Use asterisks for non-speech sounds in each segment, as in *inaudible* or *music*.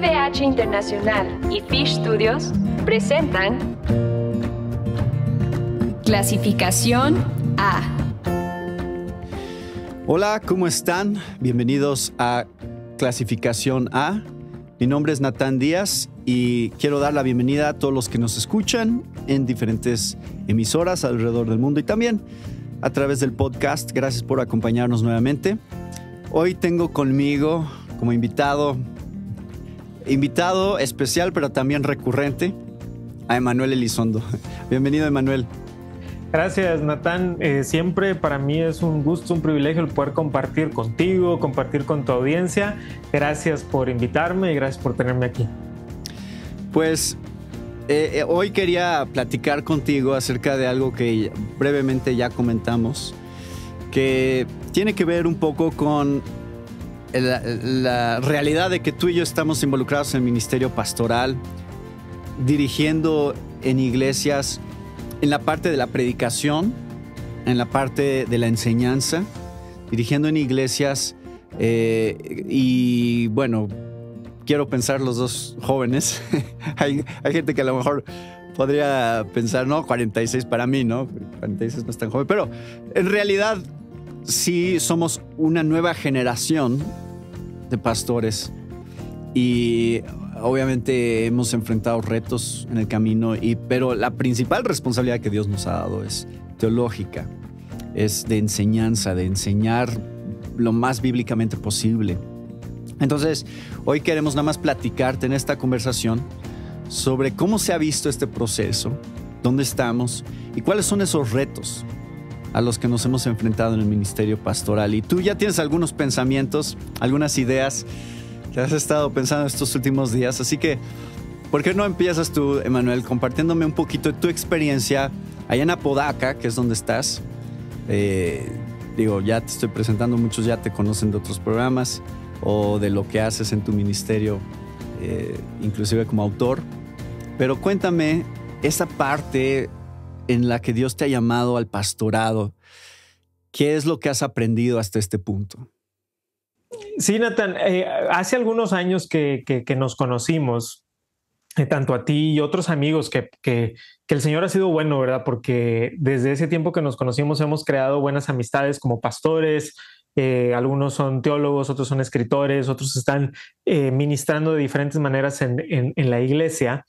TVH Internacional y Fish Studios presentan Clasificación A. Hola, ¿cómo están? Bienvenidos a Clasificación A. Mi nombre es Natán Díaz y quiero dar la bienvenida a todos los que nos escuchan en diferentes emisoras alrededor del mundo y también a través del podcast. Gracias por acompañarnos nuevamente. Hoy tengo conmigo como invitado invitado especial, pero también recurrente, a Emanuel Elizondo. *laughs* Bienvenido, Emanuel. Gracias, Natán. Eh, siempre para mí es un gusto, un privilegio el poder compartir contigo, compartir con tu audiencia. Gracias por invitarme y gracias por tenerme aquí. Pues eh, eh, hoy quería platicar contigo acerca de algo que brevemente ya comentamos, que tiene que ver un poco con la, realidad de que tú y yo estamos involucrados en el ministerio pastoral, dirigiendo en iglesias, en la parte de la predicación, en la parte de la enseñanza, dirigiendo en iglesias eh, y bueno, quiero pensar los dos jóvenes. *laughs* hay, hay, gente que a lo mejor podría pensar, no, 46 para mí, ¿no? 46 no es tan joven, pero en realidad sí somos una nueva generación de pastores y obviamente hemos enfrentado retos en el camino, y, pero la principal responsabilidad que Dios nos ha dado es teológica, es de enseñanza, de enseñar lo más bíblicamente posible. Entonces, hoy queremos nada más platicarte en esta conversación sobre cómo se ha visto este proceso, dónde estamos y cuáles son esos retos a los que nos hemos enfrentado en el ministerio pastoral. Y tú ya tienes algunos pensamientos, algunas ideas que has estado pensando estos últimos días. Así que, ¿por qué no empiezas tú, Emanuel, compartiéndome un poquito de tu experiencia allá en Apodaca, que es donde estás? Eh, digo, ya te estoy presentando, muchos ya te conocen de otros programas o de lo que haces en tu ministerio, eh, inclusive como autor. Pero cuéntame esa parte en la que Dios te ha llamado al pastorado, ¿qué es lo que has aprendido hasta este punto? Sí, Nathan, eh, hace algunos años que, nos conocimos, eh, tanto a ti y otros amigos, que, el Señor ha sido bueno, ¿verdad? Porque desde ese tiempo que nos conocimos hemos creado buenas amistades como pastores, eh, algunos son teólogos, otros son escritores, otros están ministrando de diferentes maneras en la iglesia,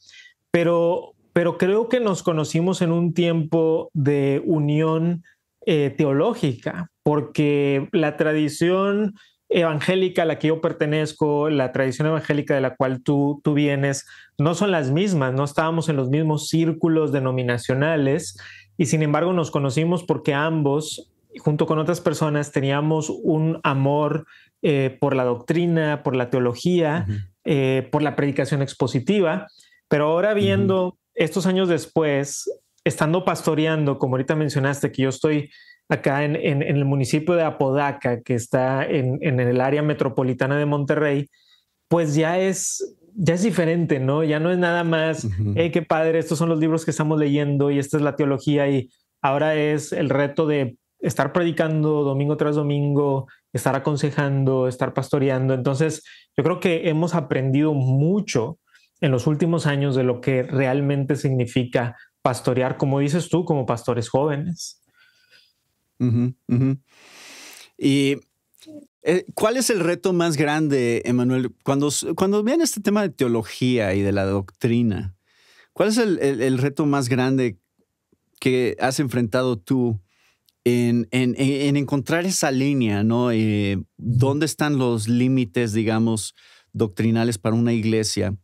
pero pero creo que nos conocimos en un tiempo de unión eh, teológica, porque la tradición evangélica a la que yo pertenezco, la tradición evangélica de la cual tú, tú vienes, no son las mismas, no estábamos en los mismos círculos denominacionales y sin embargo nos conocimos porque ambos, junto con otras personas, teníamos un amor eh, por la doctrina, por la teología, eh, por la predicación expositiva, pero ahora viendo estos años después, estando pastoreando, como ahorita mencionaste, que yo estoy acá en, el municipio de Apodaca, que está en, el área metropolitana de Monterrey, pues ya es, ya es diferente, ¿no? Ya no es nada más, uh qué padre, estos son los libros que estamos leyendo y esta es la teología y ahora es el reto de estar predicando domingo tras domingo, estar aconsejando, estar pastoreando. Entonces, yo creo que hemos aprendido mucho en los últimos años de lo que realmente significa pastorear, como dices tú, como pastores jóvenes. Y eh, ¿Cuál es el reto más grande, Emanuel? Cuando, cuando viene este tema de teología y de la doctrina, ¿cuál es el, reto más grande que has enfrentado tú en, encontrar esa línea, ¿no? Eh, ¿Dónde están los límites, digamos, doctrinales para una iglesia?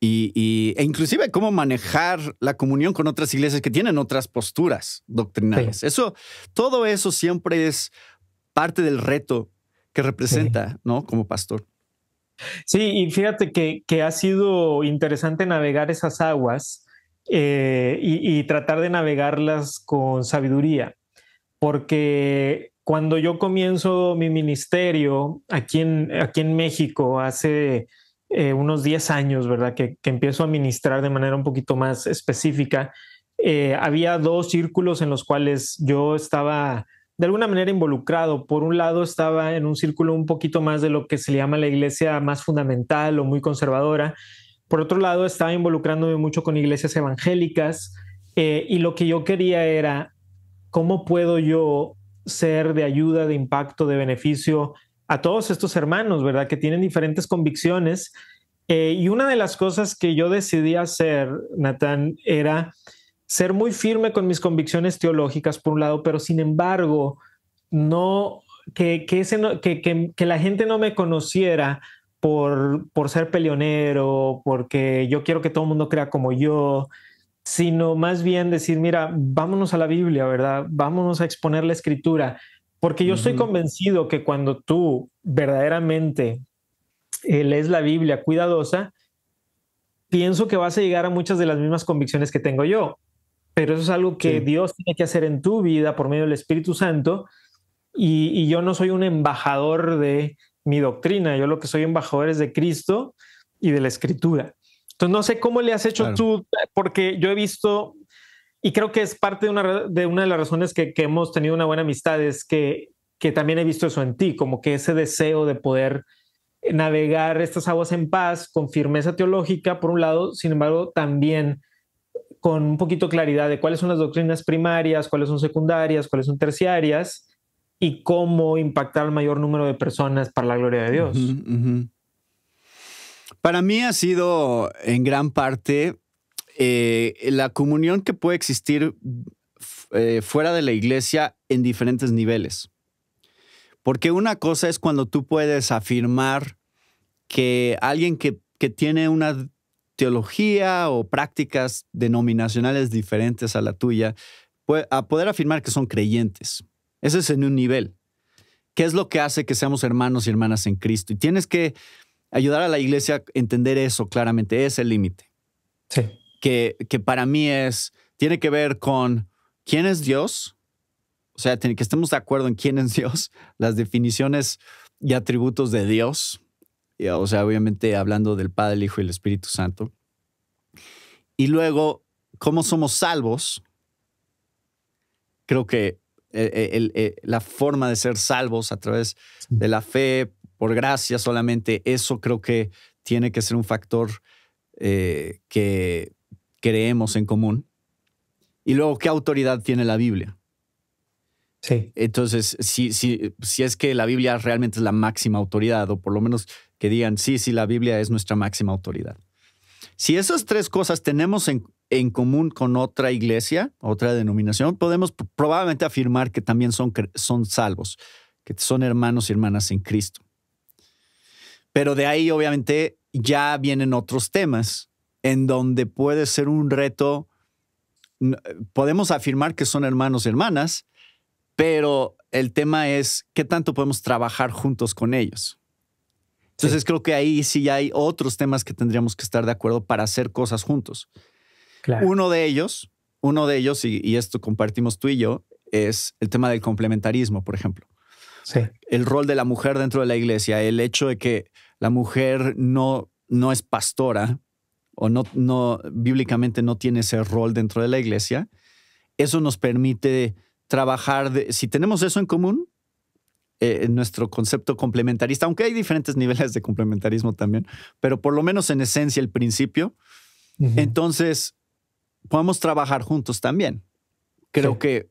e inclusive cómo manejar la comunión con otras iglesias que tienen otras posturas doctrinales. Eso, todo eso siempre es parte del reto que representa, ¿no? Como pastor. Sí, y fíjate que, que ha sido interesante navegar esas aguas eh, y, tratar de navegarlas con sabiduría, porque cuando yo comienzo mi ministerio aquí en, aquí en México hace eh, unos 10 años, ¿verdad? Que, empiezo a ministrar de manera un poquito más específica. Eh, había dos círculos en los cuales yo estaba de alguna manera involucrado. Por un lado estaba en un círculo un poquito más de lo que se llama la iglesia más fundamental o muy conservadora. Por otro lado estaba involucrándome mucho con iglesias evangélicas eh, y lo que yo quería era cómo puedo yo ser de ayuda, de impacto, de beneficio a todos estos hermanos, ¿verdad? Que tienen diferentes convicciones. Eh, y una de las cosas que yo decidí hacer, Natán, era ser muy firme con mis convicciones teológicas, por un lado, pero sin embargo, no que, que, que, la gente no me conociera por, por ser peleonero, porque yo quiero que todo el mundo crea como yo, sino más bien decir, mira, vámonos a la Biblia, ¿verdad? Vámonos a exponer la escritura. Porque yo estoy convencido que cuando tú verdaderamente eh, lees la Biblia cuidadosa, pienso que vas a llegar a muchas de las mismas convicciones que tengo yo. Pero eso es algo que Dios tiene que hacer en tu vida por medio del Espíritu Santo. Y, yo no soy un embajador de mi doctrina, yo lo que soy embajador es de Cristo y de la Escritura. Entonces no sé cómo le has hecho tú, porque yo he visto y creo que es parte de una de, las razones que, hemos tenido una buena amistad, es que, que también he visto eso en ti, como que ese deseo de poder navegar estas aguas en paz, con firmeza teológica, por un lado, sin embargo, también con un poquito claridad de cuáles son las doctrinas primarias, cuáles son secundarias, cuáles son terciarias y cómo impactar al mayor número de personas para la gloria de Dios. Para mí ha sido en gran parte eh, la comunión que puede existir eh, fuera de la iglesia en diferentes niveles. Porque una cosa es cuando tú puedes afirmar que alguien que, tiene una teología o prácticas denominacionales diferentes a la tuya, puede, a poder afirmar que son creyentes. Ese es en un nivel. ¿Qué es lo que hace que seamos hermanos y hermanas en Cristo? Y tienes que ayudar a la iglesia a entender eso claramente, es el límite. Sí que, para mí es, tiene que ver con quién es Dios, o sea, que estemos de acuerdo en quién es Dios, *laughs* las definiciones y atributos de Dios, o sea, obviamente hablando del Padre, el Hijo y el Espíritu Santo. Y luego, cómo somos salvos. Creo que eh, eh, eh, la forma de ser salvos a través de la fe, por gracia solamente, eso creo que tiene que ser un factor que, creemos en común. Y luego, ¿qué autoridad tiene la Biblia? Sí. Entonces, si, si es que la Biblia realmente es la máxima autoridad, o por lo menos que digan, sí, sí, la Biblia es nuestra máxima autoridad. Si esas tres cosas tenemos en, en común con otra iglesia, otra denominación, podemos probablemente afirmar que también son, son salvos, que son hermanos y hermanas en Cristo. Pero de ahí, obviamente, ya vienen otros temas en donde puede ser un reto, podemos afirmar que son hermanos y hermanas, pero el tema es qué tanto podemos trabajar juntos con ellos. Entonces creo que ahí sí hay otros temas que tendríamos que estar de acuerdo para hacer cosas juntos. Uno de ellos, uno de ellos, y, esto compartimos tú y yo, es el tema del complementarismo, por ejemplo. Sí. El rol de la mujer dentro de la iglesia, el hecho de que la mujer no, no es pastora, o no, no bíblicamente no tiene ese rol dentro de la iglesia, eso nos permite trabajar, de, si tenemos eso en común, eh, en nuestro concepto complementarista, aunque hay diferentes *laughs* niveles de complementarismo también, pero por lo menos en esencia el principio, entonces podemos trabajar juntos también. Creo que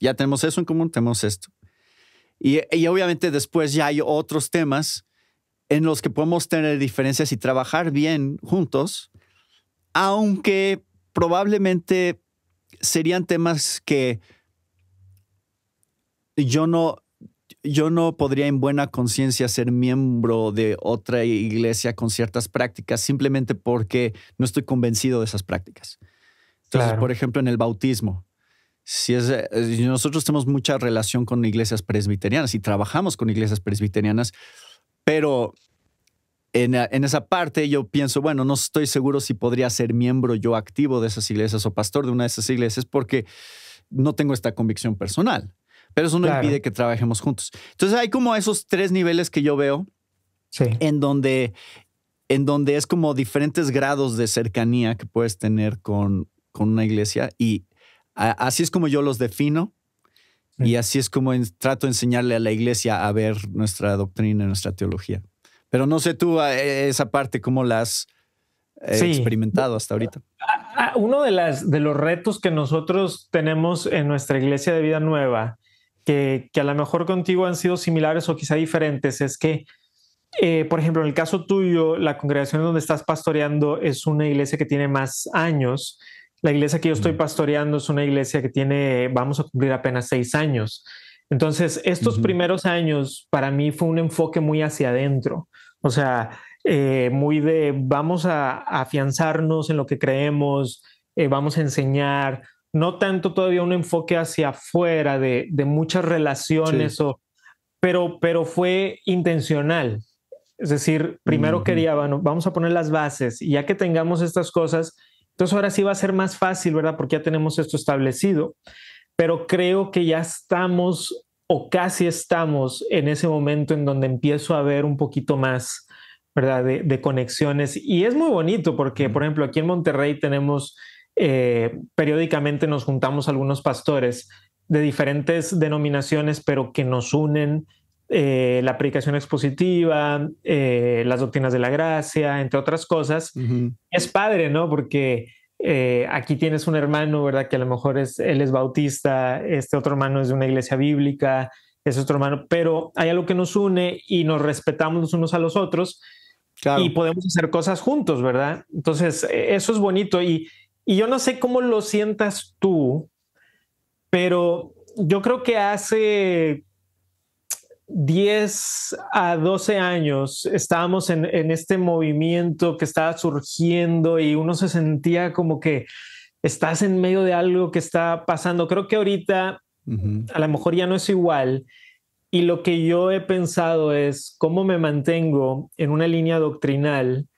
ya tenemos eso en común, tenemos esto. y obviamente después ya hay otros temas en los que podemos tener diferencias y trabajar bien juntos aunque probablemente serían temas que yo no, yo no podría en buena conciencia ser miembro de otra iglesia con ciertas prácticas simplemente porque no estoy convencido de esas prácticas. Entonces, por ejemplo, en el bautismo, si eh, nosotros tenemos mucha relación con iglesias presbiterianas y trabajamos con iglesias presbiterianas, pero eh, en, esa parte yo pienso, bueno, no estoy seguro si podría ser miembro yo activo de esas iglesias o pastor de una de esas iglesias porque no tengo esta convicción personal. Pero eso no impide que trabajemos juntos. Entonces hay como esos tres niveles que yo veo en, donde, en donde es como diferentes grados de cercanía que puedes tener con, con una iglesia y así es como yo los defino. Y así es como trato de enseñarle a la iglesia a ver nuestra doctrina, nuestra teología. Pero no sé tú e, esa parte, cómo la has eh, experimentado hasta ahorita. Uno de, las, de los retos que nosotros tenemos en nuestra iglesia de vida nueva, que, a lo mejor contigo han sido similares o quizá diferentes, es que, eh, por ejemplo, en el caso tuyo, la congregación donde estás pastoreando es una iglesia que tiene más años. La iglesia que yo estoy pastoreando es una iglesia que tiene, vamos a cumplir apenas seis años. Entonces, estos primeros años para mí fue un enfoque muy hacia adentro. O sea, eh, muy de vamos a, afianzarnos en lo que creemos, eh, vamos a enseñar, no tanto todavía un enfoque hacia afuera de, muchas relaciones, pero, pero fue intencional. Es decir, primero quería, bueno, vamos a poner las bases y ya que tengamos estas cosas, entonces ahora sí va a ser más fácil, ¿verdad? Porque ya tenemos esto establecido. Pero creo que ya estamos o casi estamos en ese momento en donde empiezo a ver un poquito más, ¿verdad? De, conexiones. Y es muy bonito porque, por ejemplo, aquí en Monterrey tenemos, eh, periódicamente nos juntamos algunos pastores de diferentes denominaciones, pero que nos unen eh, la predicación expositiva, eh, las doctrinas de la gracia, entre otras cosas. Es padre, ¿no? Porque eh, aquí tienes un hermano, ¿verdad? Que a lo mejor es, él es bautista, este otro hermano es de una iglesia bíblica, es otro hermano, pero hay algo que nos une y nos respetamos los unos a los otros y podemos hacer cosas juntos, ¿verdad? Entonces, e, eso es bonito y, y yo no sé cómo lo sientas tú, pero yo creo que hace 10 a 12 años estábamos en, este movimiento que estaba surgiendo y uno se sentía como que estás en medio de algo que está pasando. Creo que ahorita a lo mejor ya no es igual. Y lo que yo he pensado es cómo me mantengo en una línea doctrinal,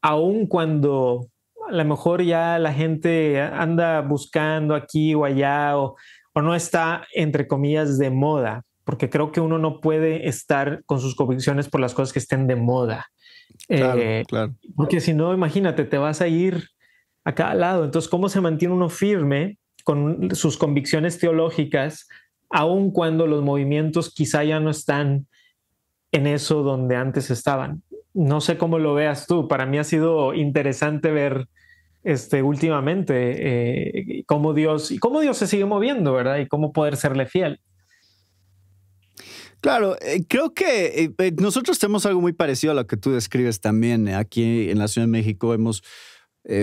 aun cuando a lo mejor ya la gente anda buscando aquí o allá o no está, entre comillas, de moda porque creo que uno no puede estar con sus convicciones por las cosas que estén de moda. Claro, eh, claro. Porque si no, imagínate, te vas a ir a cada lado. Entonces, ¿cómo se mantiene uno firme con sus convicciones teológicas, aun cuando los movimientos quizá ya no están en eso donde antes estaban? No sé cómo lo veas tú. Para mí ha sido interesante ver este, últimamente eh, cómo Dios cómo Dios se sigue moviendo, ¿verdad? Y cómo poder serle fiel. Claro, eh, creo que eh, eh, nosotros tenemos algo muy parecido a lo que tú describes también. Aquí en la Ciudad de México hemos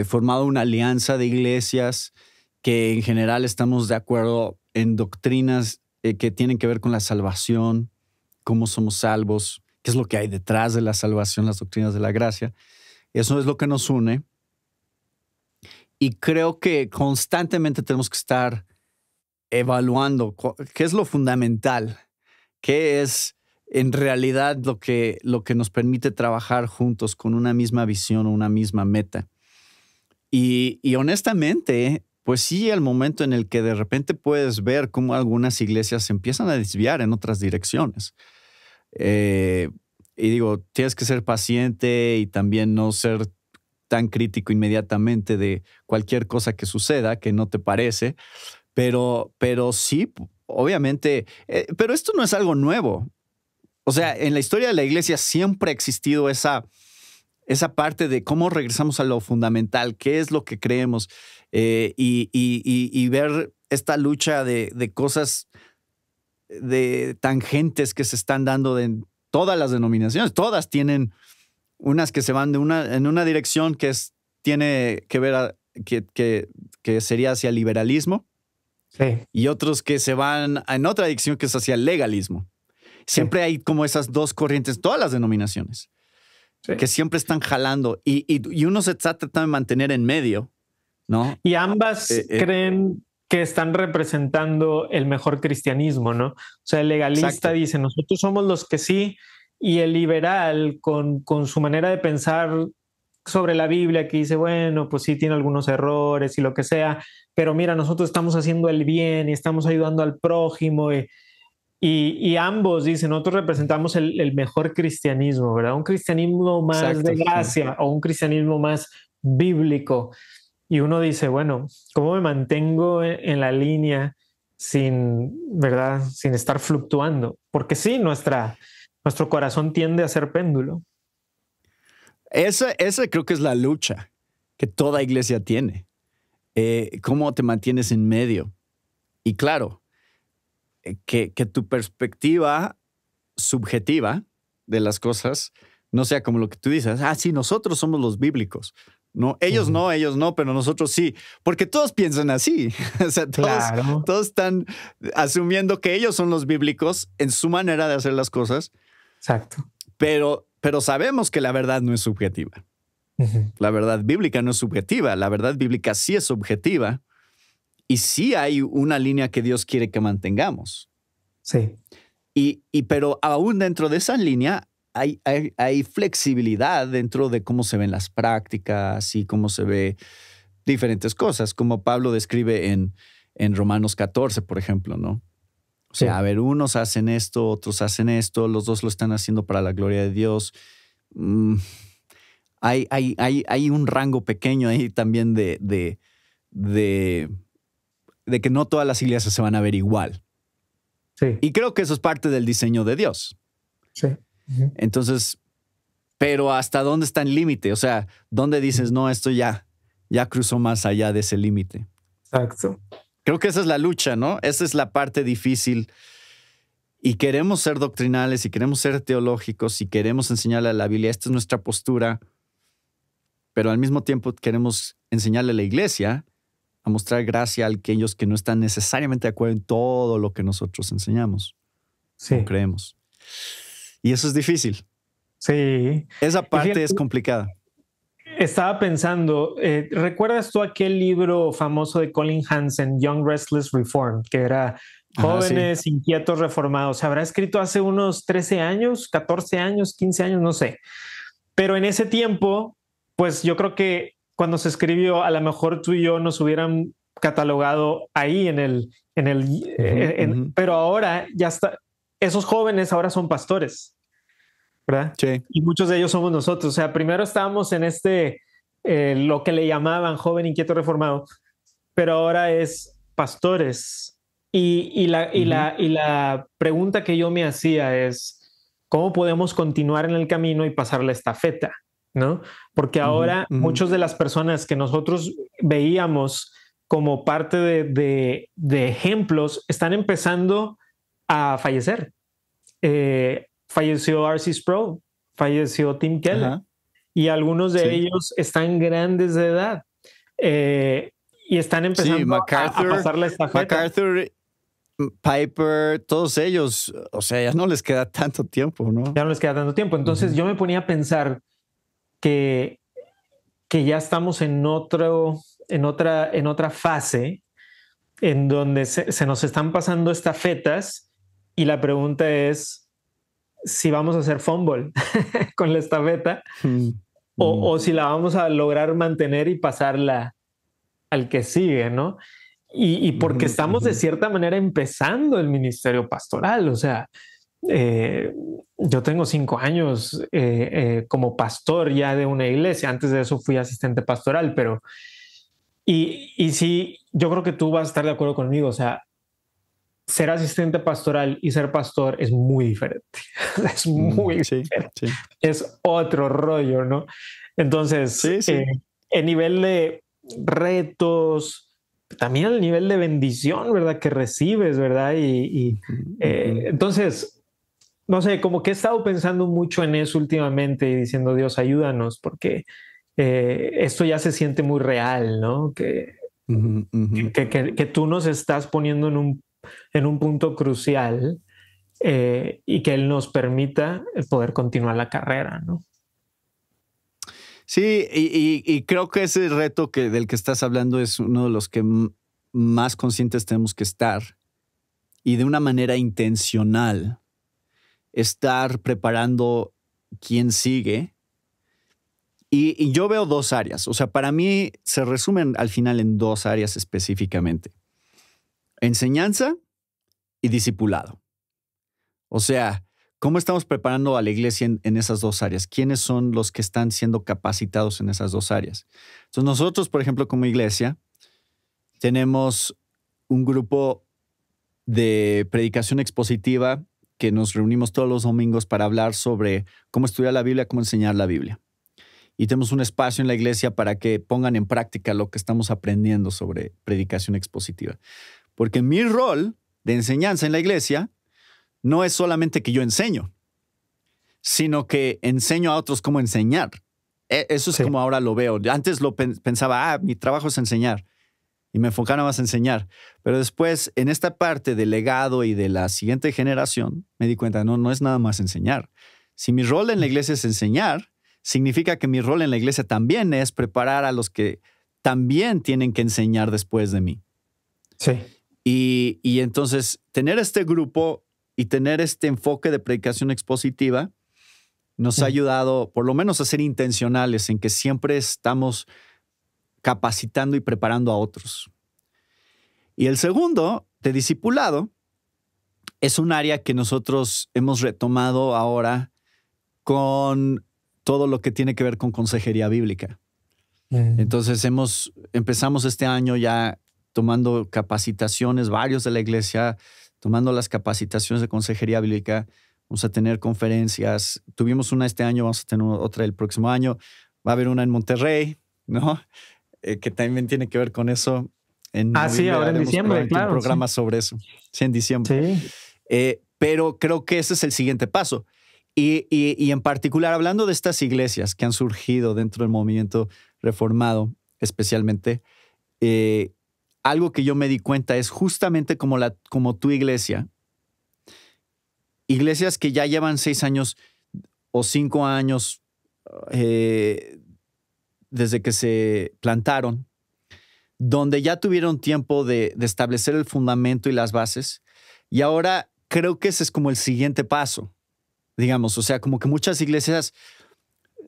formado una alianza de iglesias que en general estamos de acuerdo en doctrinas que tienen que ver con la salvación, cómo somos salvos, qué es lo que hay detrás de la salvación, las doctrinas de la gracia. Eso es lo que nos une. Y creo que constantemente tenemos que estar evaluando qué es lo fundamental qué es en realidad lo que, lo que nos permite trabajar juntos con una misma visión o una misma meta. Y, honestamente, pues sí, el momento en el que de repente puedes ver cómo algunas iglesias empiezan a desviar en otras direcciones. Eh, y digo, tienes que ser paciente y también no ser tan crítico inmediatamente de cualquier cosa que suceda que no te parece, pero, pero sí obviamente, eh, pero esto no es algo nuevo. O sea, en la historia de la iglesia siempre ha existido esa, esa parte de cómo regresamos a lo fundamental, qué es lo que creemos eh, y, ver esta lucha de, cosas de tangentes que se están dando en todas las denominaciones. Todas tienen unas que se van de una, en una dirección que es, tiene que ver, que, que, que sería hacia el liberalismo, y otros que se van en otra dirección que es hacia el legalismo. Siempre hay como esas dos corrientes, todas las denominaciones, que siempre están jalando y, y, uno se trata de mantener en medio, ¿no? Y ambas eh, eh. creen que están representando el mejor cristianismo, ¿no? O sea, el legalista dice, nosotros somos los que sí, y el liberal, con, con su manera de pensar sobre la Biblia que dice, bueno, pues sí tiene algunos errores y lo que sea, pero mira, nosotros estamos haciendo el bien y estamos ayudando al prójimo. Eh, y, y, ambos dicen, nosotros representamos el, mejor cristianismo, ¿verdad? Un cristianismo más de gracia o un cristianismo más bíblico. Y uno dice, bueno, ¿cómo me mantengo en la línea sin, ¿verdad? Sin estar fluctuando. Porque sí, nuestra, nuestro corazón tiende a ser péndulo. Esa, creo que es la lucha que toda iglesia tiene. Eh, ¿Cómo te mantienes en medio? Y claro, eh, que, que, tu perspectiva subjetiva de las cosas no sea como lo que tú dices. Ah, sí, nosotros somos los bíblicos. No, ellos no, ellos no, pero nosotros sí, porque todos piensan así. *laughs* o sea, todos están asumiendo que ellos son los bíblicos en su manera de hacer las cosas. Exacto. Pero pero sabemos que la verdad no es subjetiva. La verdad bíblica no es subjetiva, la verdad bíblica sí es objetiva y sí hay una línea que Dios quiere que mantengamos. Sí. Y, y pero aún dentro de esa línea hay, hay, flexibilidad dentro de cómo se ven las prácticas y cómo se ve diferentes cosas, como Pablo describe en, en Romanos 14, por ejemplo, ¿no? O sea, a ver, unos hacen esto, otros hacen esto, los dos lo están haciendo para la gloria de Dios. Mm, hay, hay, hay, un rango pequeño ahí también de, de, que no todas las iglesias se van a ver igual. Sí. Y creo que eso es parte del diseño de Dios. Sí. Entonces, pero ¿hasta dónde está el límite? O sea, ¿dónde dices, no, esto ya, ya cruzó más allá de ese límite? Exacto. Creo que esa es la lucha, ¿no? Esa es la parte difícil. Y queremos ser doctrinales y queremos ser teológicos y queremos enseñarle a la Biblia, esta es nuestra postura, pero al mismo tiempo queremos enseñarle a la iglesia a mostrar gracia a aquellos que no están necesariamente de acuerdo en todo lo que nosotros enseñamos. Sí. O creemos. Y eso es difícil. Sí. Esa parte es complicada. Estaba pensando, eh, ¿recuerdas tú aquel libro famoso de Colin Hansen, Young Restless Reformed, que era jóvenes, inquietos, reformados? Se Habrá escrito hace unos 13 años, 14 años, 15 años, no sé. Pero en ese tiempo, pues yo creo que cuando se escribió, a lo mejor tú y yo nos hubieran catalogado ahí en el, en el, eh, pero ahora ya está, esos jóvenes ahora son pastores. Y muchos de ellos somos nosotros. O sea, primero estábamos en este, eh, lo que le llamaban joven inquieto reformado, pero ahora es pastores. Y, la, y, la, y la pregunta que yo me hacía es, ¿cómo podemos continuar en el camino y pasar la estafeta? ¿No? Porque ahora muchos muchas de las personas que nosotros veíamos como parte de, de, de ejemplos están empezando a fallecer. Eh, falleció R.C. Pro, falleció Tim Keller, y algunos de ellos están grandes de edad. Eh, y están empezando a, pasar la estafeta. MacArthur, Piper, todos ellos, o sea, ya no les queda tanto tiempo, ¿no? Ya no les queda tanto tiempo. Entonces yo me ponía a pensar que, que ya estamos en, otro, en, otra, en otra fase en donde se nos están pasando estafetas y la pregunta es, si vamos a hacer fumble *laughs* con la estafeta mm. o, si la vamos a lograr mantener y pasarla al que sigue, ¿no? Y, porque estamos de cierta manera empezando el ministerio pastoral, o sea, eh, yo tengo cinco años eh, eh, como pastor ya de una iglesia, antes de eso fui asistente pastoral, pero... Y, y sí, yo creo que tú vas a estar de acuerdo conmigo, o sea, ser asistente pastoral y ser pastor es muy diferente. *laughs* es mm, muy diferente. Es otro rollo, ¿no? Entonces, sí, eh, el nivel de retos, también el nivel de bendición, ¿verdad? Que recibes, ¿verdad? Y, eh, entonces, no sé, como que he estado pensando mucho en eso últimamente y diciendo, Dios, ayúdanos, porque eh, esto ya se siente muy real, ¿no? que, que tú nos estás poniendo en un en un punto crucial eh, y que Él nos permita eh, poder continuar la carrera, ¿no? Sí, y, creo que ese reto que, del que estás hablando es uno de los que más conscientes tenemos que estar y de una manera intencional estar preparando quién sigue. Y, y yo veo dos áreas, o sea, para mí se resumen al final en dos áreas específicamente enseñanza y discipulado. O sea, ¿cómo estamos preparando a la iglesia en, en, esas dos áreas? ¿Quiénes son los que están siendo capacitados en esas dos áreas? Entonces nosotros, por ejemplo, como iglesia, tenemos un grupo de predicación expositiva que nos reunimos todos los domingos para hablar sobre cómo estudiar la Biblia, cómo enseñar la Biblia. Y tenemos un espacio en la iglesia para que pongan en práctica lo que estamos aprendiendo sobre predicación expositiva. Porque mi rol de enseñanza en la iglesia no es solamente que yo enseño, sino que enseño a otros cómo enseñar. E, eso es como ahora lo veo. Antes lo pensaba, ah, mi trabajo es enseñar. Y me enfocaba más a enseñar. Pero después, en esta parte del legado y de la siguiente generación, me di cuenta, no, no es nada más enseñar. Si mi rol en la iglesia es enseñar, significa que mi rol en la iglesia también es preparar a los que también tienen que enseñar después de mí. Sí. Y, entonces tener este grupo y tener este enfoque de predicación expositiva nos ha ayudado por lo menos a ser intencionales en que siempre estamos capacitando y preparando a otros. Y el segundo, de discipulado, es un área que nosotros hemos retomado ahora con todo lo que tiene que ver con consejería bíblica. Mm. Entonces hemos empezamos este año ya tomando capacitaciones, varios de la iglesia, tomando las capacitaciones de consejería bíblica. Vamos a tener conferencias. Tuvimos una este año, vamos a tener otra el próximo año. Va a haber una en Monterrey, ¿no? Eh, que también tiene que ver con eso. En ah, sí, ahora en diciembre, claro. Un programa sobre eso. Sí, en diciembre. Eh, pero creo que ese es el siguiente paso. Y, y, en particular, hablando de estas iglesias que han surgido dentro del movimiento reformado, especialmente, eh, algo que yo me di cuenta es justamente como, la, como tu iglesia, iglesias que ya llevan seis años o cinco años eh, desde que se plantaron, donde ya tuvieron tiempo de, establecer el fundamento y las bases, y ahora creo que ese es como el siguiente paso, digamos, o sea, como que muchas iglesias,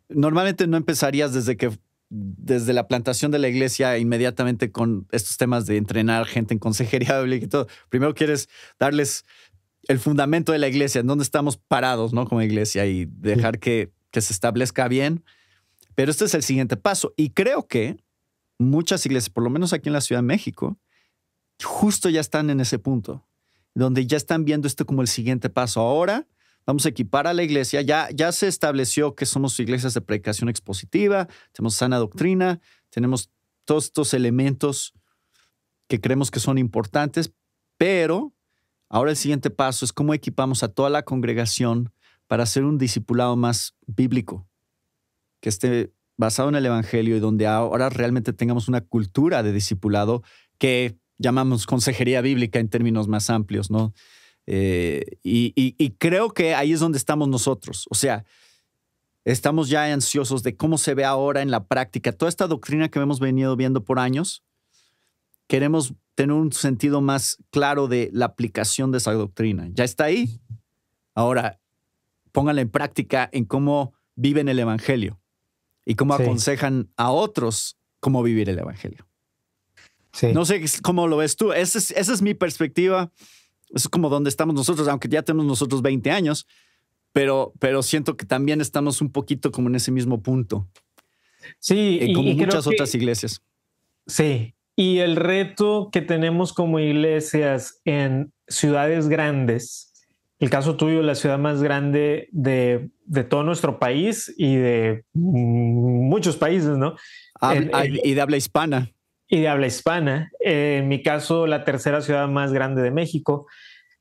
normalmente no empezarías desde que desde la plantación de la iglesia inmediatamente con estos temas de entrenar gente en consejería *laughs* y todo. Primero quieres darles el fundamento de la iglesia, en dónde estamos parados, ¿no? Como iglesia y dejar que, que se establezca bien. Pero este es el siguiente paso. Y creo que muchas iglesias, por lo menos aquí en la Ciudad de México, justo ya están en ese punto, donde ya están viendo esto como el siguiente paso. Ahora vamos a equipar a la iglesia. Ya, ya se estableció que somos iglesias de predicación expositiva, tenemos sana doctrina, tenemos todos estos elementos que creemos que son importantes, pero ahora el siguiente paso es cómo equipamos a toda la congregación para hacer un discipulado más bíblico, que esté basado en el Evangelio y donde ahora realmente tengamos una cultura de discipulado que llamamos consejería bíblica en términos más amplios, ¿no? Eh, y, creo que ahí es donde estamos nosotros. O sea, estamos ya ansiosos de cómo se ve ahora en la práctica. Toda esta doctrina que hemos venido viendo por años, queremos tener un sentido más claro de la aplicación de esa doctrina. Ya está ahí. Ahora, pónganla en práctica en cómo viven el Evangelio y cómo aconsejan a otros cómo vivir el Evangelio. No sé cómo lo ves tú. esa es mi perspectiva es como donde estamos nosotros, aunque ya tenemos nosotros 20 años, pero, pero siento que también estamos un poquito como en ese mismo punto. Sí, eh, como y, muchas otras iglesias. Sí, y el reto que tenemos como iglesias en ciudades grandes, el caso tuyo, la ciudad más grande de, de todo nuestro país y de mm, muchos países, ¿no? y de habla hispana y de habla hispana. Eh, en mi caso, la tercera ciudad más grande de México.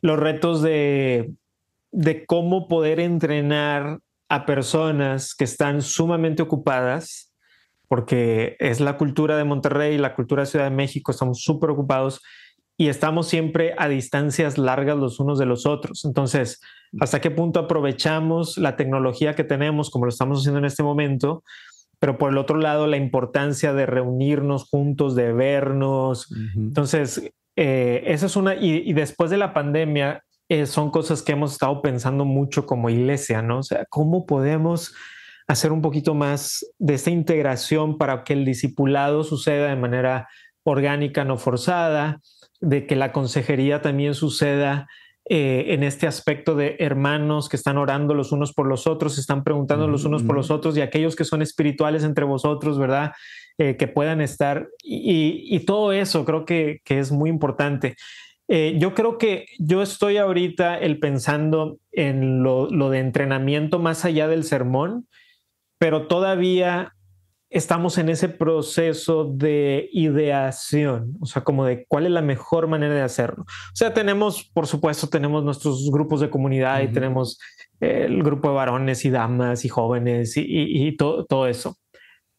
Los retos de, de cómo poder entrenar a personas que están sumamente ocupadas, porque es la cultura de Monterrey, la cultura de Ciudad de México, estamos súper ocupados y estamos siempre a distancias largas los unos de los otros. Entonces, ¿hasta qué punto aprovechamos la tecnología que tenemos, como lo estamos haciendo en este momento, pero por el otro lado la importancia de reunirnos juntos, de vernos. Entonces, eh, esa es una, y, después de la pandemia, eh, son cosas que hemos estado pensando mucho como iglesia, ¿no? O sea, ¿cómo podemos hacer un poquito más de esta integración para que el discipulado suceda de manera orgánica, no forzada, de que la consejería también suceda eh, en este aspecto de hermanos que están orando los unos por los otros, están preguntando los unos por los otros y aquellos que son espirituales entre vosotros, ¿verdad? Eh, que puedan estar y, todo eso creo que, es muy importante. Eh, yo creo que yo estoy ahorita el pensando en lo de entrenamiento más allá del sermón, pero todavía estamos en ese proceso de ideación, o sea, como de cuál es la mejor manera de hacerlo. O sea, tenemos, por supuesto, tenemos nuestros grupos de comunidad y tenemos eh, el grupo de varones y damas y jóvenes y, todo, eso.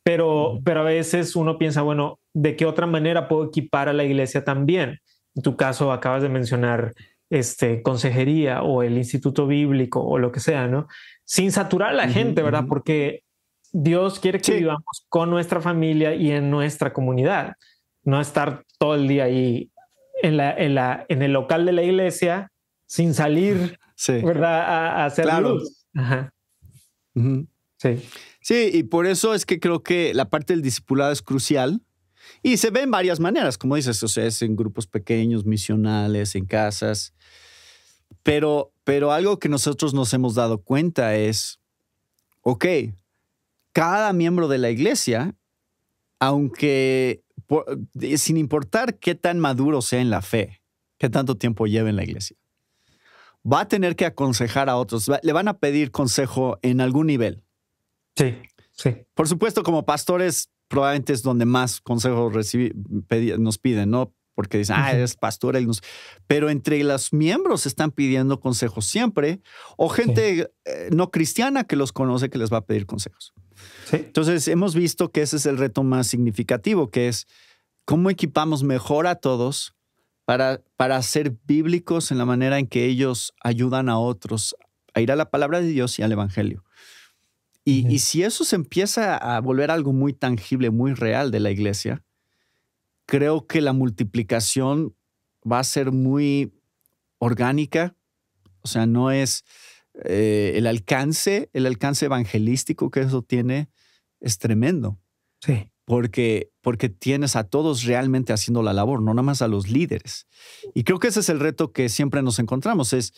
Pero, pero a veces uno piensa, bueno, ¿de qué otra manera puedo equipar a la iglesia también? En tu caso, acabas de mencionar este, consejería o el instituto bíblico o lo que sea, ¿no? Sin saturar a la gente, ¿verdad? Porque Dios quiere que vivamos con nuestra familia y en nuestra comunidad, no estar todo el día ahí en, la, la, en el local de la iglesia sin salir, ¿verdad? A, hacer luz. Sí. Sí, y por eso es que creo que la parte del discipulado es crucial. Y se ve en varias maneras, como dices, o sea, es en grupos pequeños, misionales, en casas. Pero, pero algo que nosotros nos hemos dado cuenta es, ok, cada miembro de la iglesia, aunque eh, sin importar qué tan maduro sea en la fe, qué tanto tiempo lleve en la iglesia, va a tener que aconsejar a otros, le van a pedir consejo en algún nivel. Sí, sí. Por supuesto, como pastores, probablemente es donde más consejos nos piden, ¿no? Porque dicen, ah, eres pastor. Nos... Pero entre los miembros están pidiendo consejos siempre, o gente eh, no cristiana que los conoce que les va a pedir consejos. Entonces, hemos visto que ese es el reto más significativo, que es cómo equipamos mejor a todos para, para ser bíblicos en la manera en que ellos ayudan a otros a ir a la palabra de Dios y al Evangelio. y si eso se empieza a volver algo muy tangible, muy real de la iglesia, creo que la multiplicación va a ser muy orgánica. O sea, no es eh, el alcance, el alcance evangelístico que eso tiene es tremendo. Sí. Porque, porque tienes a todos realmente haciendo la labor, no nada más a los líderes. Y creo que ese es el reto que siempre nos encontramos, es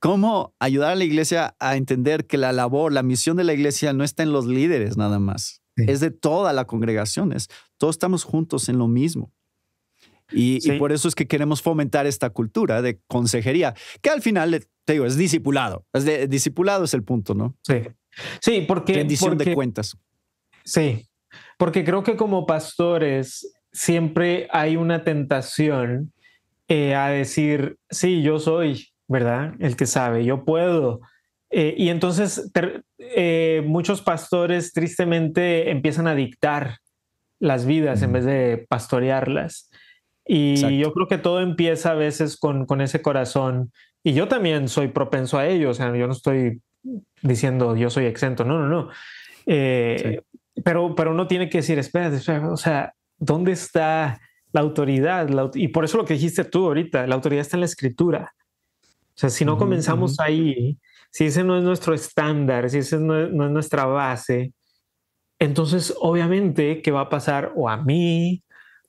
cómo ayudar a la iglesia a entender que la labor, la misión de la iglesia no está en los líderes nada más, es de toda la congregación, es, todos estamos juntos en lo mismo. Y, por eso es que queremos fomentar esta cultura de consejería, que al final, eh, te digo, es discipulado. Es de, discipulado es el punto, ¿no? Sí. Sí, porque... Rendición de cuentas. Sí, porque creo que como pastores siempre hay una tentación eh, a decir, sí, yo soy, ¿verdad? El que sabe, yo puedo. Eh, y entonces muchos pastores tristemente empiezan a dictar las vidas en vez de pastorearlas. Y yo creo que todo empieza a veces con, con, ese corazón. Y yo también soy propenso a ello, o sea, yo no estoy diciendo yo soy exento, no, no, no. Eh, pero, pero uno tiene que decir, espérate, o sea, ¿dónde está la autoridad? y por eso lo que dijiste tú ahorita, la autoridad está en la escritura. O sea, si no comenzamos ahí, si ese no es nuestro estándar, si ese no es, no es nuestra base, entonces obviamente que va a pasar o a mí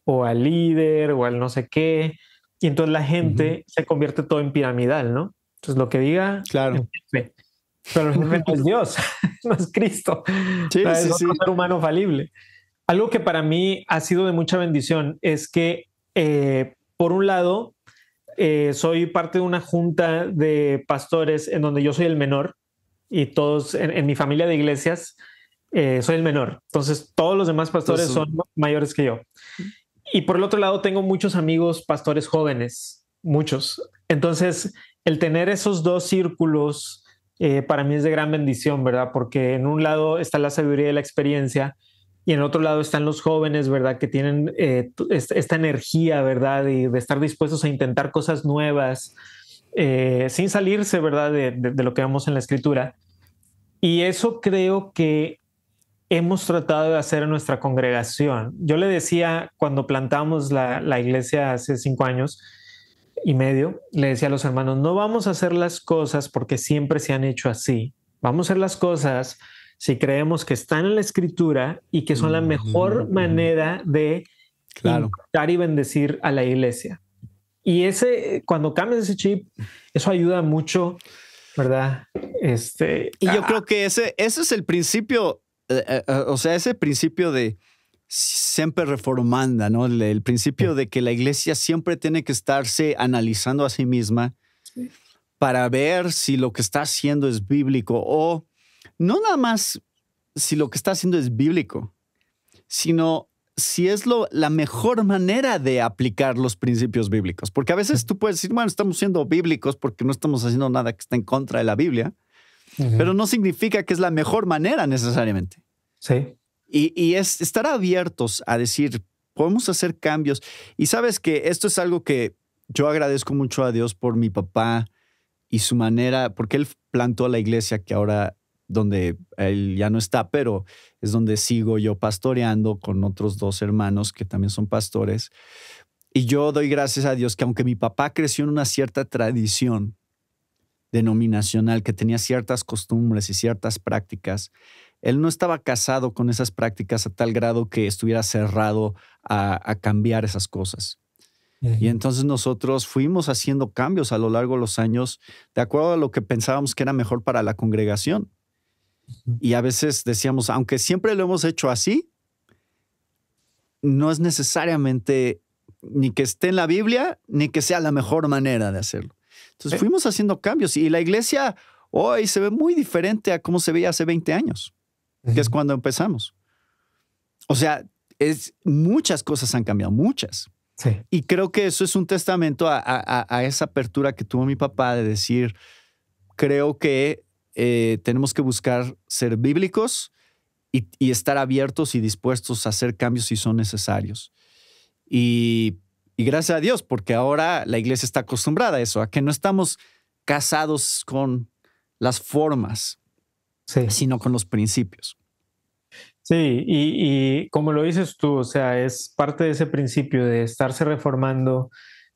o al líder o al no sé qué. Y entonces la gente se convierte todo en piramidal, ¿no? Entonces lo que diga, claro. Pero es pues, Dios, *laughs* no es Cristo. Sí, es un ser humano falible. Algo que para mí ha sido de mucha bendición es que, eh, por un lado, eh, soy parte de una junta de pastores en donde yo soy el menor y todos en, mi familia de iglesias eh, soy el menor. Entonces todos los demás pastores son mayores que yo. Y por el otro lado, tengo muchos amigos pastores jóvenes, muchos. Entonces, el tener esos dos círculos eh, para mí es de gran bendición, ¿verdad? Porque en un lado está la sabiduría y la experiencia, y en el otro lado están los jóvenes, ¿verdad? Que tienen eh, esta energía, ¿verdad? Y de estar dispuestos a intentar cosas nuevas, eh, sin salirse, ¿verdad? De, de, lo que vemos en la escritura. Y eso creo que hemos tratado de hacer en nuestra congregación. Yo le decía cuando plantamos la, iglesia hace cinco años y medio, le decía a los hermanos, no vamos a hacer las cosas porque siempre se han hecho así. Vamos a hacer las cosas si creemos que están en la escritura y que son la mejor manera de claro. y bendecir a la iglesia. Y ese, cuando cambias ese chip, eso ayuda mucho, ¿verdad? Este, y yo creo que ese, ese es el principio eh, eh, eh, o sea, ese principio de siempre reformanda, ¿no? El, principio de que la iglesia siempre tiene que estarse analizando a sí misma para ver si lo que está haciendo es bíblico o no nada más si lo que está haciendo es bíblico, sino si es lo, la mejor manera de aplicar los principios bíblicos. Porque a veces tú puedes decir, bueno, estamos siendo bíblicos porque no estamos haciendo nada que está en contra de la Biblia pero no significa que es la mejor manera necesariamente. Sí. Y, y, es estar abiertos a decir, podemos hacer cambios. Y sabes que esto es algo que yo agradezco mucho a Dios por mi papá y su manera, porque él plantó la iglesia que ahora donde él ya no está, pero es donde sigo yo pastoreando con otros dos hermanos que también son pastores. Y yo doy gracias a Dios que aunque mi papá creció en una cierta tradición, denominacional que tenía ciertas costumbres y ciertas prácticas, él no estaba casado con esas prácticas a tal grado que estuviera cerrado a, cambiar esas cosas. Y entonces nosotros fuimos haciendo cambios a lo largo de los años de acuerdo a lo que pensábamos que era mejor para la congregación. Y a veces decíamos, aunque siempre lo hemos hecho así, no es necesariamente ni que esté en la Biblia, ni que sea la mejor manera de hacerlo. Entonces fuimos haciendo cambios y la iglesia hoy se ve muy diferente a cómo se veía hace 20 años, que es cuando empezamos. O sea, es, muchas cosas han cambiado, muchas. Y creo que eso es un testamento a, esa apertura que tuvo mi papá de decir, creo que eh, tenemos que buscar ser bíblicos y, y, estar abiertos y dispuestos a hacer cambios si son necesarios. Y y gracias a Dios, porque ahora la iglesia está acostumbrada a eso, a que no estamos casados con las formas, sino con los principios. Sí, y, como lo dices tú, o sea, es parte de ese principio de estarse reformando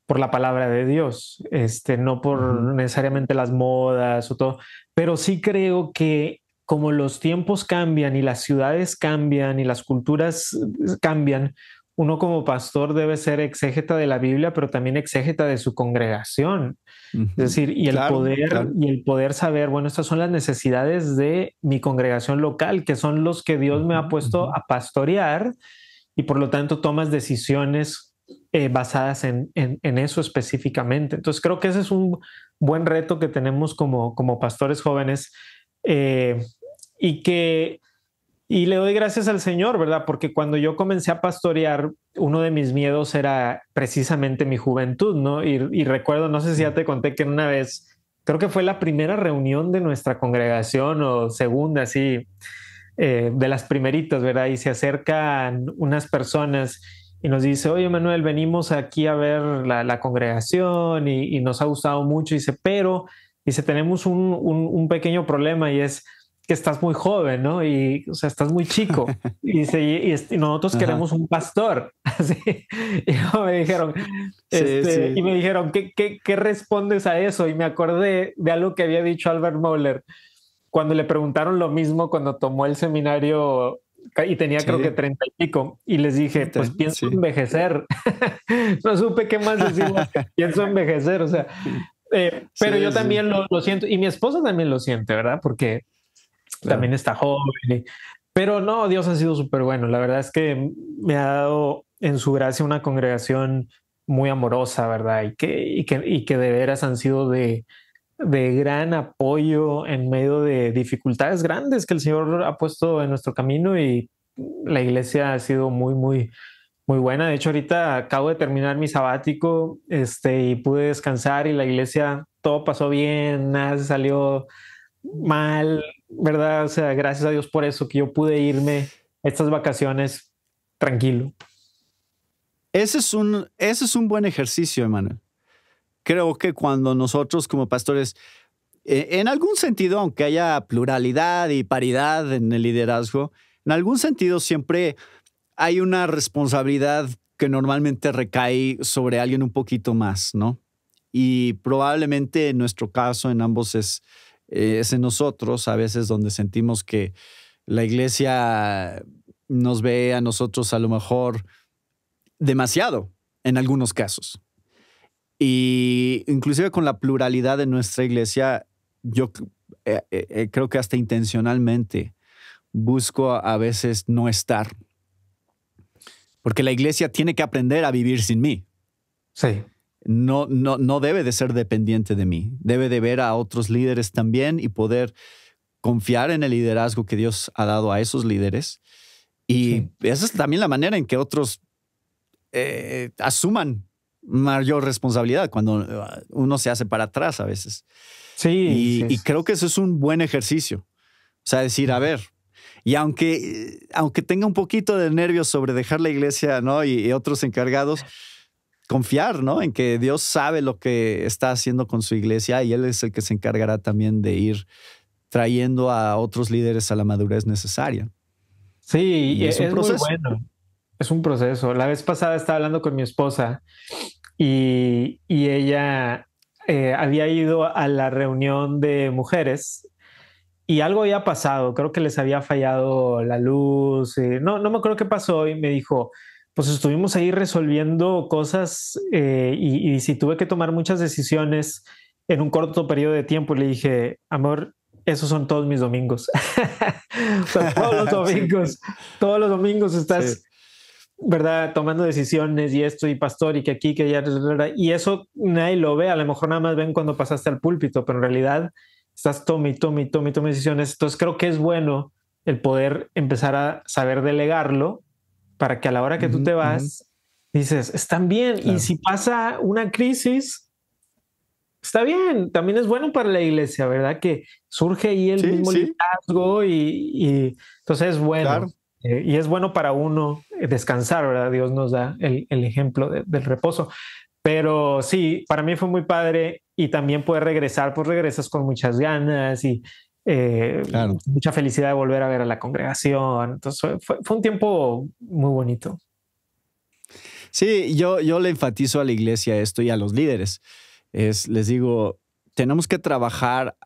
por la palabra de Dios, este, no por necesariamente las modas o todo, pero sí creo que como los tiempos cambian y las ciudades cambian y las culturas eh, cambian, uno como pastor debe ser exégeta de la Biblia, pero también exégeta de su congregación. Es decir, y el, poder, y el poder saber, bueno, estas son las necesidades de mi congregación local, que son los que Dios me ha puesto a pastorear, y por lo tanto tomas decisiones eh, basadas en, eso específicamente. Entonces, creo que ese es un buen reto que tenemos como, como pastores jóvenes eh, y que y le doy gracias al Señor, ¿verdad? Porque cuando yo comencé a pastorear, uno de mis miedos era precisamente mi juventud, ¿no? Y, recuerdo, no sé si ya te conté que una vez, creo que fue la primera reunión de nuestra congregación o segunda, así, eh, de las primeritas, ¿verdad? Y se acercan unas personas y nos dice, oye Manuel, venimos aquí a ver la, congregación y, nos ha gustado mucho, y dice, pero, dice, tenemos un pequeño problema y es que estás muy joven, ¿no? Y, o sea, estás muy chico. *laughs* Y, nosotros queremos un pastor. *laughs* Así. Y me dijeron, este, Y me dijeron ¿qué, ¿qué, qué, respondes a eso? Y me acordé de algo que había dicho Albert Moller cuando le preguntaron lo mismo cuando tomó el seminario y tenía creo que treinta y pico. Y les dije, pues pienso envejecer. *laughs* no supe qué más decir, pienso envejecer. O sea, eh, pero yo también lo, lo siento. Y mi esposa también lo siente, ¿verdad? Porque también está joven. Pero no, Dios ha sido súper bueno. La verdad es que me ha dado en su gracia una congregación muy amorosa, ¿verdad? Y que, y que, y que de veras han sido de, de gran apoyo en medio de dificultades grandes que el Señor ha puesto en nuestro camino y la iglesia ha sido muy, muy, muy buena. De hecho, ahorita acabo de terminar mi sabático este, y pude descansar y la iglesia, todo pasó bien, nada se salió mal, ¿verdad? O sea, gracias a Dios por eso que yo pude irme estas vacaciones tranquilo. Ese es un, ese es un buen ejercicio, Emanuel. Creo que cuando nosotros como pastores, e, en algún sentido, aunque haya pluralidad y paridad en el liderazgo, en algún sentido siempre hay una responsabilidad que normalmente recae sobre alguien un poquito más, ¿no? Y probablemente en nuestro caso, en ambos es eh, es en nosotros a veces donde sentimos que la iglesia nos ve a nosotros a lo mejor demasiado en algunos casos. Y inclusive con la pluralidad de nuestra iglesia, yo eh, eh, creo que hasta intencionalmente busco a veces no estar. Porque la iglesia tiene que aprender a vivir sin mí. Sí no, no, debe de ser dependiente de mí, debe de ver a otros líderes también y poder confiar en el liderazgo que Dios ha dado a esos líderes. Y esa es también la manera en que otros eh, asuman mayor responsabilidad cuando uh, uno se hace para atrás a veces. Sí y, creo que eso es un buen ejercicio. O sea, decir, a ver, y aunque, aunque tenga un poquito de nervios sobre dejar la iglesia ¿no? y otros encargados, confiar, ¿no? En que Dios sabe lo que está haciendo con su iglesia y Él es el que se encargará también de ir trayendo a otros líderes a la madurez necesaria. Sí, es, un proceso. bueno. Es un proceso. La vez pasada estaba hablando con mi esposa y, ella eh, había ido a la reunión de mujeres y algo había pasado. Creo que les había fallado la luz. Eh, no, no me acuerdo qué pasó y me dijo, pues estuvimos ahí resolviendo cosas eh, y, si tuve que tomar muchas decisiones en un corto periodo de tiempo, le dije, amor, esos son todos mis domingos. *laughs* todos los *laughs* domingos, todos los domingos estás, ¿verdad? Tomando decisiones y esto y pastor y que aquí, que allá, y eso nadie lo ve, a lo mejor nada más ven cuando pasaste al púlpito, pero en realidad estás tome, tomando tome, tome decisiones. Entonces creo que es bueno el poder empezar a saber delegarlo para que a la hora que tú te vas, dices, están bien. Y si pasa una crisis, está bien. También es bueno para la iglesia, ¿verdad? Que surge ahí el mismo y, entonces es bueno. Eh, y es bueno para uno eh, descansar, ¿verdad? Dios nos da el, ejemplo del reposo. Pero sí, para mí fue muy padre y también poder regresar, pues regresas con muchas ganas y, eh, mucha felicidad de volver a ver a la congregación. Entonces fue, un tiempo muy bonito. Sí, yo, yo le enfatizo a la iglesia esto y a los líderes. les digo, tenemos que trabajar,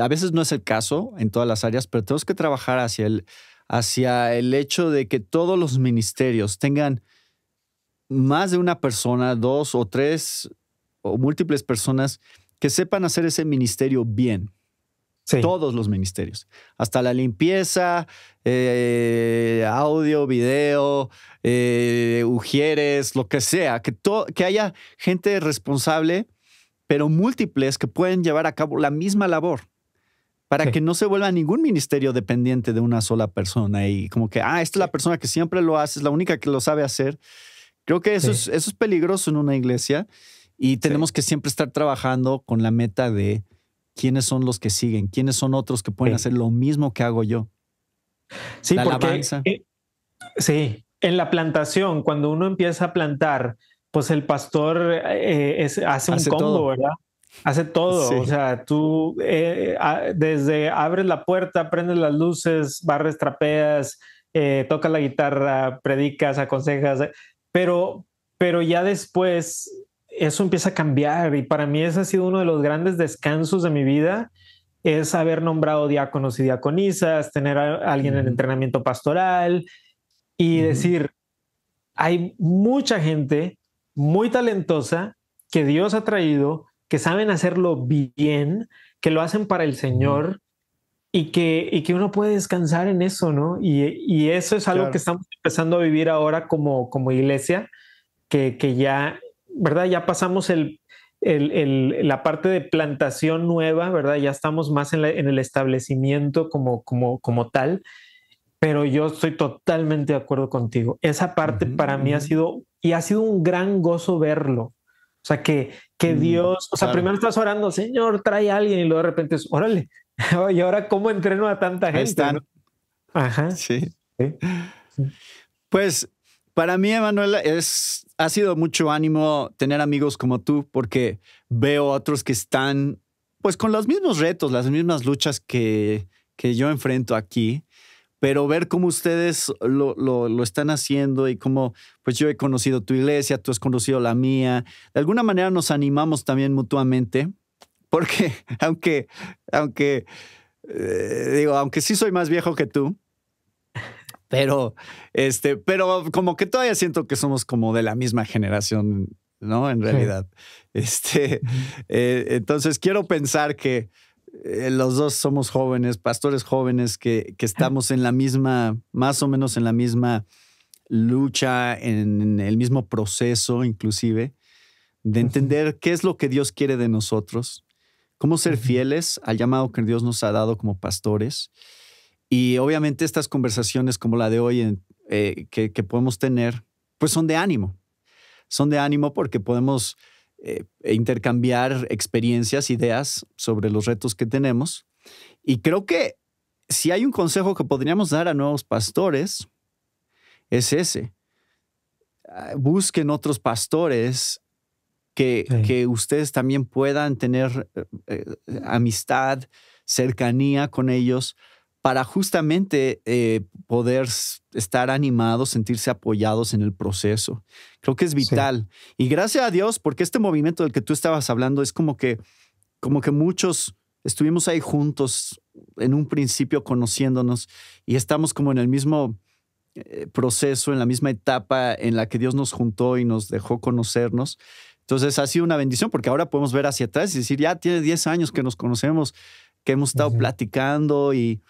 a veces no es el caso en todas las áreas, pero tenemos que trabajar hacia el, hacia el hecho de que todos los ministerios tengan más de una persona, dos o tres o múltiples personas que sepan hacer ese ministerio bien. Todos los ministerios, hasta la limpieza, eh, audio, video, eh, ujieres, lo que sea, que, que haya gente responsable, pero múltiples que pueden llevar a cabo la misma labor para que no se vuelva ningún ministerio dependiente de una sola persona y como que, ah, esta es la persona que siempre lo hace, es la única que lo sabe hacer. Creo que eso, es, eso es peligroso en una iglesia y tenemos que siempre estar trabajando con la meta de quiénes son los que siguen, quiénes son otros que pueden hacer lo mismo que hago yo. Sí, porque eh, sí, en la plantación, cuando uno empieza a plantar, pues el pastor eh, hace, un combo, todo. ¿verdad? Hace todo, o sea, tú eh, ah, desde abres la puerta, prendes las luces, barres, trapeas, tocas la guitarra, predicas, aconsejas, pero, pero ya después eso empieza a cambiar y para mí ese ha sido uno de los grandes descansos de mi vida, es haber nombrado diáconos y diaconisas, tener a alguien en entrenamiento pastoral y decir, hay mucha gente muy talentosa que Dios ha traído, que saben hacerlo bien, que lo hacen para el Señor. Y que, que uno puede descansar en eso, ¿no? Y, eso es algo que estamos empezando a vivir ahora como, como iglesia, que, que ya ¿verdad? Ya pasamos el, el, el, la parte de plantación nueva, ¿verdad? Ya estamos más en, en el establecimiento como, como, como, tal, pero yo estoy totalmente de acuerdo contigo. Esa parte para mí ha sido, y ha sido un gran gozo verlo. O sea, que, que mm, Dios, o sea, primero estás orando, Señor, trae a alguien y luego de repente es, órale, *laughs* y ahora cómo entreno a tanta gente. están. Ajá. sí. Pues para mí, Emanuela, es ha sido mucho ánimo tener amigos como tú porque veo otros que están pues con los mismos retos, las mismas luchas que, que yo enfrento aquí, pero ver cómo ustedes lo, están haciendo y cómo pues yo he conocido tu iglesia, tú has conocido la mía, de alguna manera nos animamos también mutuamente porque *laughs* aunque, aunque, eh, digo, aunque sí soy más viejo que tú, pero, este, pero como que todavía siento que somos como de la misma generación, ¿no? En realidad. Este, eh, entonces quiero pensar que eh, los dos somos jóvenes, pastores jóvenes, que, estamos en la misma, más o menos en la misma lucha, en el mismo proceso inclusive, de entender qué es lo que Dios quiere de nosotros, cómo ser fieles al llamado que Dios nos ha dado como pastores y obviamente estas conversaciones como la de hoy eh, que, podemos tener, pues son de ánimo. Son de ánimo porque podemos eh, intercambiar experiencias, ideas sobre los retos que tenemos. Y creo que si hay un consejo que podríamos dar a nuevos pastores, es ese. Ah, busquen otros pastores que, que ustedes también puedan tener eh, amistad, cercanía con ellos, para justamente eh, poder estar animados, sentirse apoyados en el proceso. Creo que es vital. Y gracias a Dios, porque este movimiento del que tú estabas hablando es como que, como que muchos estuvimos ahí juntos en un principio conociéndonos y estamos como en el mismo eh, proceso, en la misma etapa en la que Dios nos juntó y nos dejó conocernos. Entonces ha sido una bendición porque ahora podemos ver hacia atrás y decir, ya tiene 10 años que nos conocemos, que hemos estado platicando y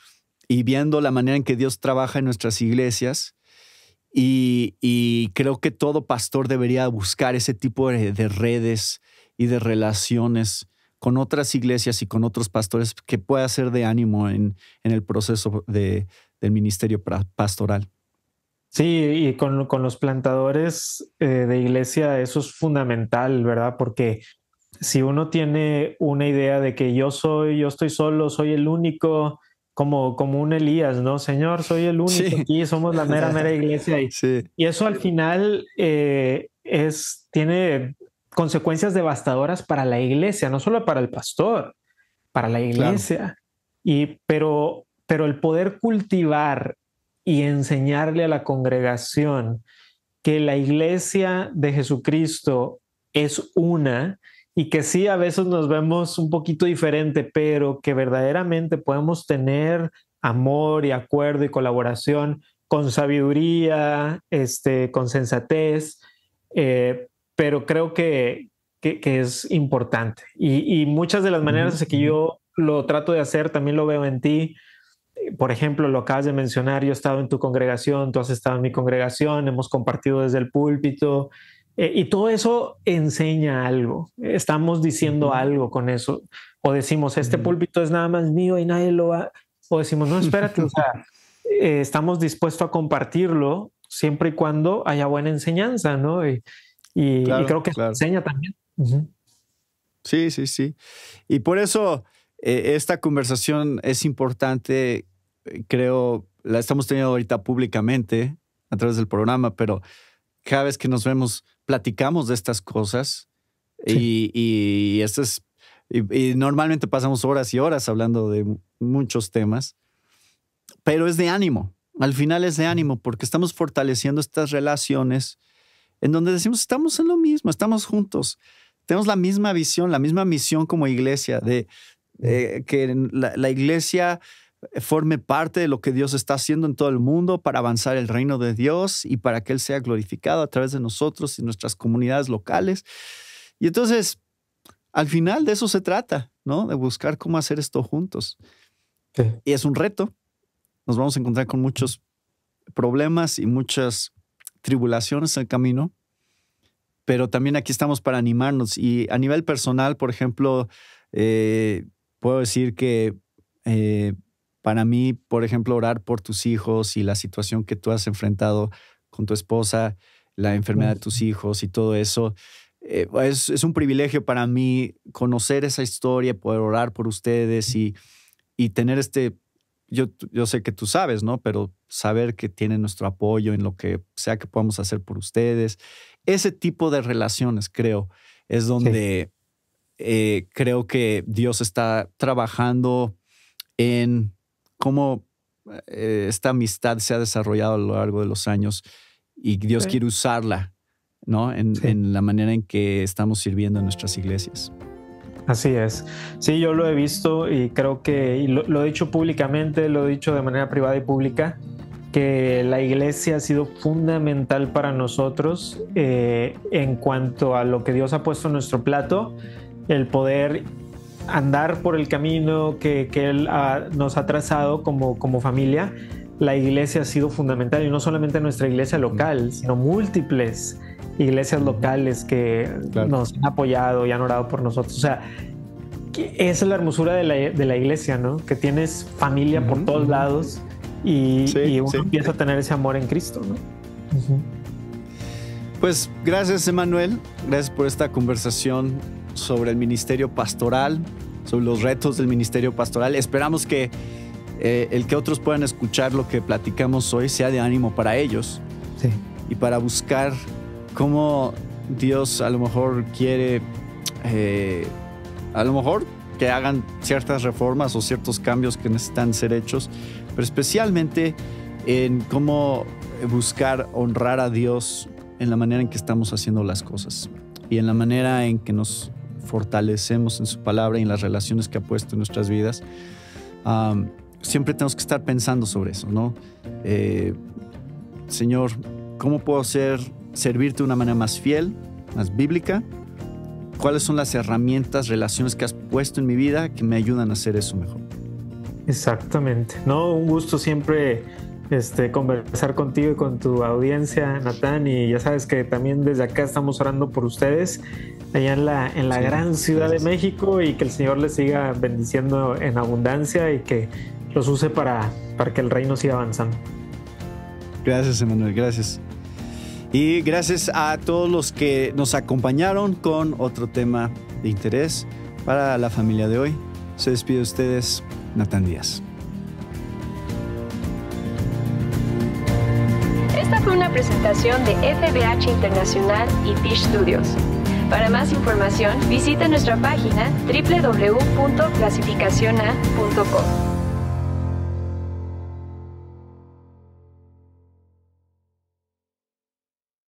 y viendo la manera en que Dios trabaja en nuestras iglesias. Y, creo que todo pastor debería buscar ese tipo de, redes y de relaciones con otras iglesias y con otros pastores que pueda ser de ánimo en, el proceso del ministerio pastoral. Sí, y con, los plantadores eh, de iglesia eso es fundamental, ¿verdad? Porque si uno tiene una idea de que yo soy, yo estoy solo, soy el único, como, un Elías, ¿no? Señor, soy el único aquí, somos la mera, mera iglesia. *laughs* Y, eso al final eh, es, tiene consecuencias devastadoras para la iglesia, no solo para el pastor, para la iglesia. Y, pero, pero el poder cultivar y enseñarle a la congregación que la iglesia de Jesucristo es una y que sí, a veces nos vemos un poquito diferente, pero que verdaderamente podemos tener amor y acuerdo y colaboración con sabiduría, este, con sensatez, eh, pero creo que, que, es importante. Y, y, muchas de las maneras en que yo lo trato de hacer, también lo veo en ti. Eh, por ejemplo, lo acabas de mencionar, yo he estado en tu congregación, tú has estado en mi congregación, hemos compartido desde el púlpito, eh, y todo eso enseña algo. Estamos diciendo algo con eso. O decimos, este púlpito es nada más mío y nadie lo va. O decimos, no, espérate, o sea, *laughs* eh, estamos dispuestos a compartirlo siempre y cuando haya buena enseñanza, ¿no? Y, creo que enseña también. Sí, sí, sí. Y por eso eh, esta conversación es importante, creo, la estamos teniendo ahorita públicamente a través del programa, pero cada vez que nos vemos platicamos de estas cosas y, normalmente pasamos horas y horas hablando de muchos temas, pero es de ánimo. Al final es de ánimo porque estamos fortaleciendo estas relaciones en donde decimos, estamos en lo mismo, estamos juntos, tenemos la misma visión, la misma misión como iglesia, de, eh, que la iglesia forme parte de lo que Dios está haciendo en todo el mundo para avanzar el reino de Dios y para que Él sea glorificado a través de nosotros y nuestras comunidades locales. Y entonces, al final de eso se trata, ¿no? De buscar cómo hacer esto juntos. Y es un reto. Nos vamos a encontrar con muchos problemas y muchas tribulaciones en el camino, pero también aquí estamos para animarnos. Y a nivel personal, por ejemplo, eh, puedo decir que eh, para mí, por ejemplo, orar por tus hijos y la situación que tú has enfrentado con tu esposa, la enfermedad de tus hijos y todo eso, eh, es, un privilegio para mí conocer esa historia, poder orar por ustedes y, tener este, yo, yo sé que tú sabes, ¿no? Pero saber que tienen nuestro apoyo en lo que sea que podamos hacer por ustedes. Ese tipo de relaciones, creo, es donde eh, creo que Dios está trabajando en cómo eh, esta amistad se ha desarrollado a lo largo de los años y Dios quiere usarla, ¿no? En, la manera en que estamos sirviendo en nuestras iglesias. Así es. Sí, yo lo he visto y creo que lo, he dicho públicamente, lo he dicho de manera privada y pública, que la iglesia ha sido fundamental para nosotros eh, en cuanto a lo que Dios ha puesto en nuestro plato, el poder andar por el camino que, que Él nos ha trazado como, como familia, la iglesia ha sido fundamental y no solamente nuestra iglesia local, sino múltiples iglesias locales que nos han apoyado y han orado por nosotros. O sea, esa es la hermosura de la, de la iglesia, ¿no? Que tienes familia por todos lados y, uno empieza a tener ese amor en Cristo, ¿no? Pues gracias, Emanuel. Gracias por esta conversación sobre el ministerio pastoral, sobre los retos del ministerio pastoral. Esperamos que eh, el que otros puedan escuchar lo que platicamos hoy sea de ánimo para ellos y para buscar cómo Dios a lo mejor quiere, eh, a lo mejor que hagan ciertas reformas o ciertos cambios que necesitan ser hechos, pero especialmente en cómo buscar honrar a Dios en la manera en que estamos haciendo las cosas y en la manera en que nos fortalecemos en su palabra y en las relaciones que ha puesto en nuestras vidas, siempre tenemos que estar pensando sobre eso, ¿no? Eh, Señor, ¿cómo puedo ser, servirte de una manera más fiel, más bíblica? ¿Cuáles son las herramientas, relaciones que has puesto en mi vida que me ayudan a hacer eso mejor? Exactamente. No, un gusto siempre este, conversar contigo y con tu audiencia, Natán. Y ya sabes que también desde acá estamos orando por ustedes allá en la, gran ciudad de México y que el Señor les siga bendiciendo en abundancia y que los use para, para que el reino siga avanzando. Gracias, Emanuel, gracias. Y gracias a todos los que nos acompañaron con otro tema de interés para la familia de hoy. Se despide ustedes, Natán Díaz. Esta fue una presentación de FBH Internacional y Fish Studios. Para más información, visita nuestra página www.clasificaciona.com.